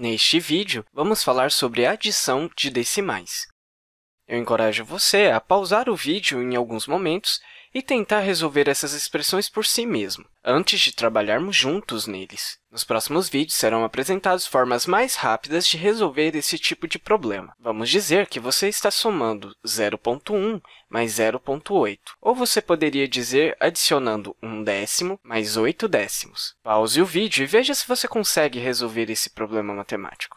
Neste vídeo, vamos falar sobre adição de decimais. Eu encorajo você a pausar o vídeo em alguns momentos e tentar resolver essas expressões por si mesmo, antes de trabalharmos juntos neles. Nos próximos vídeos serão apresentadas formas mais rápidas de resolver esse tipo de problema. Vamos dizer que você está somando 0.1 mais 0.8, ou você poderia dizer adicionando 1 décimo mais 8 décimos. Pause o vídeo e veja se você consegue resolver esse problema matemático.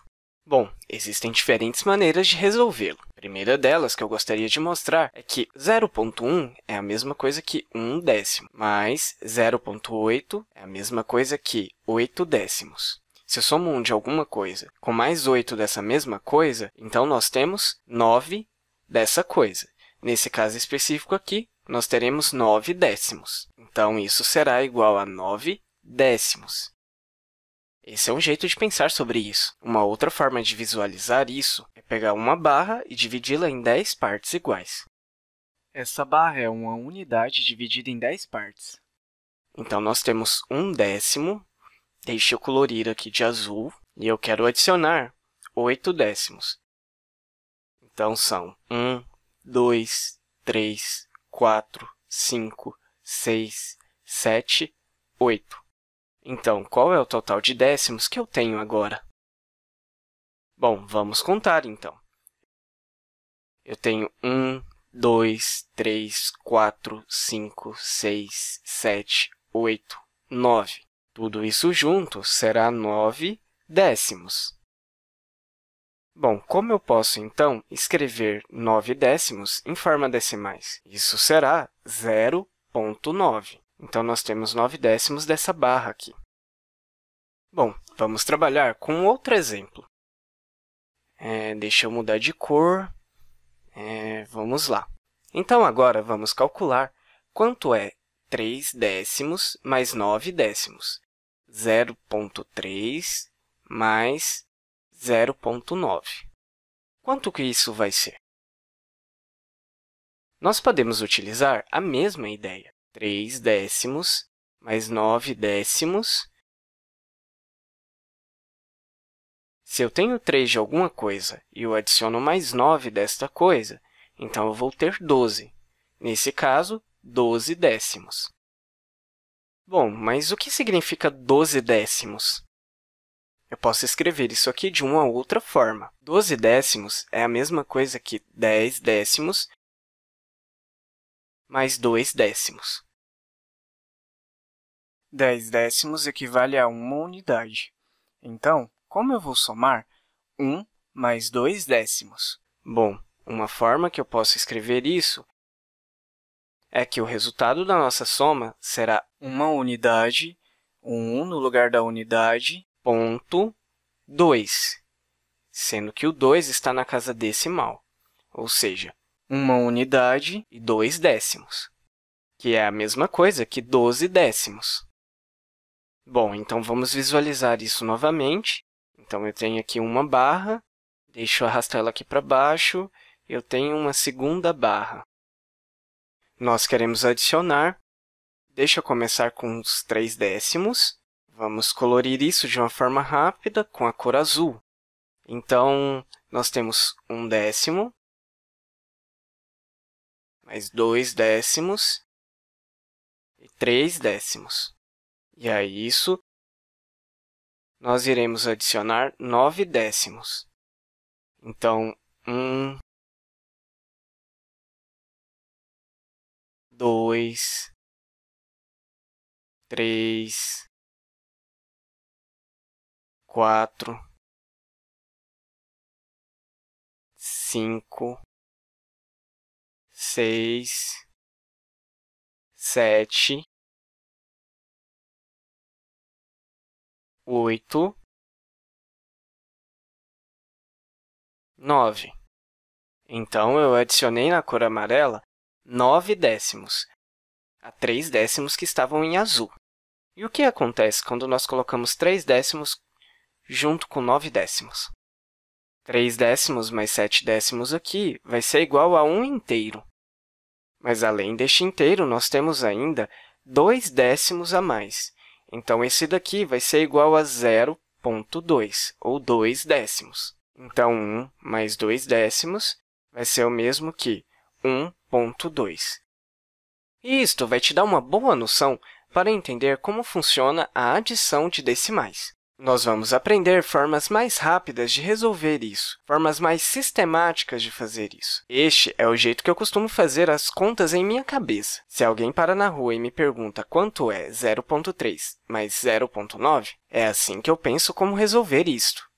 Bom, existem diferentes maneiras de resolvê-lo. A primeira delas que eu gostaria de mostrar é que 0.1 é a mesma coisa que 1 décimo, mais 0.8 é a mesma coisa que 8 décimos. Se eu somo 1 de alguma coisa com mais 8 dessa mesma coisa, então nós temos 9 dessa coisa. Nesse caso específico aqui, nós teremos 9 décimos. Então, isso será igual a 9 décimos. Esse é um jeito de pensar sobre isso. Uma outra forma de visualizar isso é pegar uma barra e dividi-la em 10 partes iguais. Essa barra é uma unidade dividida em 10 partes. Então, nós temos um décimo, deixa eu colorir aqui de azul, e eu quero adicionar 8 décimos. Então, são 1, 2, 3, 4, 5, 6, 7, 8. Então, qual é o total de décimos que eu tenho agora? Bom, vamos contar, então. Eu tenho 1, 2, 3, 4, 5, 6, 7, 8, 9. Tudo isso junto será 9 décimos. Bom, como eu posso, então, escrever 9 décimos em forma decimais? Isso será 0,9. Então, nós temos 9 décimos dessa barra aqui. Bom, vamos trabalhar com outro exemplo. É, deixa eu mudar de cor. É, vamos lá. Então, agora, vamos calcular quanto é 3 décimos mais 9 décimos. 0,3 mais 0,9. Quanto que isso vai ser? Nós podemos utilizar a mesma ideia. 3 décimos mais 9 décimos. Se eu tenho 3 de alguma coisa e eu adiciono mais 9 desta coisa, então eu vou ter 12. Nesse caso, 12 décimos. Bom, mas o que significa 12 décimos? Eu posso escrever isso aqui de uma outra forma. 12 décimos é a mesma coisa que 10 décimos mais 2 décimos. 10 décimos equivale a 1 unidade. Então, como eu vou somar 1 mais 2 décimos? Bom, uma forma que eu posso escrever isso é que o resultado da nossa soma será 1 unidade, 1 no lugar da unidade, ponto 2, sendo que o 2 está na casa decimal, ou seja, uma unidade e dois décimos, que é a mesma coisa que 12 décimos. Bom, então vamos visualizar isso novamente. Então, eu tenho aqui uma barra, deixo arrastá-la aqui para baixo, eu tenho uma segunda barra. Nós queremos adicionar, deixa eu começar com os três décimos. Vamos colorir isso de uma forma rápida com a cor azul. Então, nós temos um décimo, mais 2 décimos e 3 décimos. E a isso, nós iremos adicionar 9 décimos. Então, 1, 2, 3, 4, 5, seis, sete, oito, nove. Então, eu adicionei na cor amarela nove décimos, a três décimos que estavam em azul. E o que acontece quando nós colocamos três décimos junto com nove décimos? 3 décimos mais 7 décimos aqui vai ser igual a 1 inteiro. Mas, além deste inteiro, nós temos ainda 2 décimos a mais. Então, esse daqui vai ser igual a 0,2, ou 2 décimos. Então, 1 mais 2 décimos vai ser o mesmo que 1,2. isto vai te dar uma boa noção para entender como funciona a adição de decimais. Nós vamos aprender formas mais rápidas de resolver isso, formas mais sistemáticas de fazer isso. Este é o jeito que eu costumo fazer as contas em minha cabeça. Se alguém para na rua e me pergunta quanto é 0,3 mais 0,9, é assim que eu penso como resolver isto.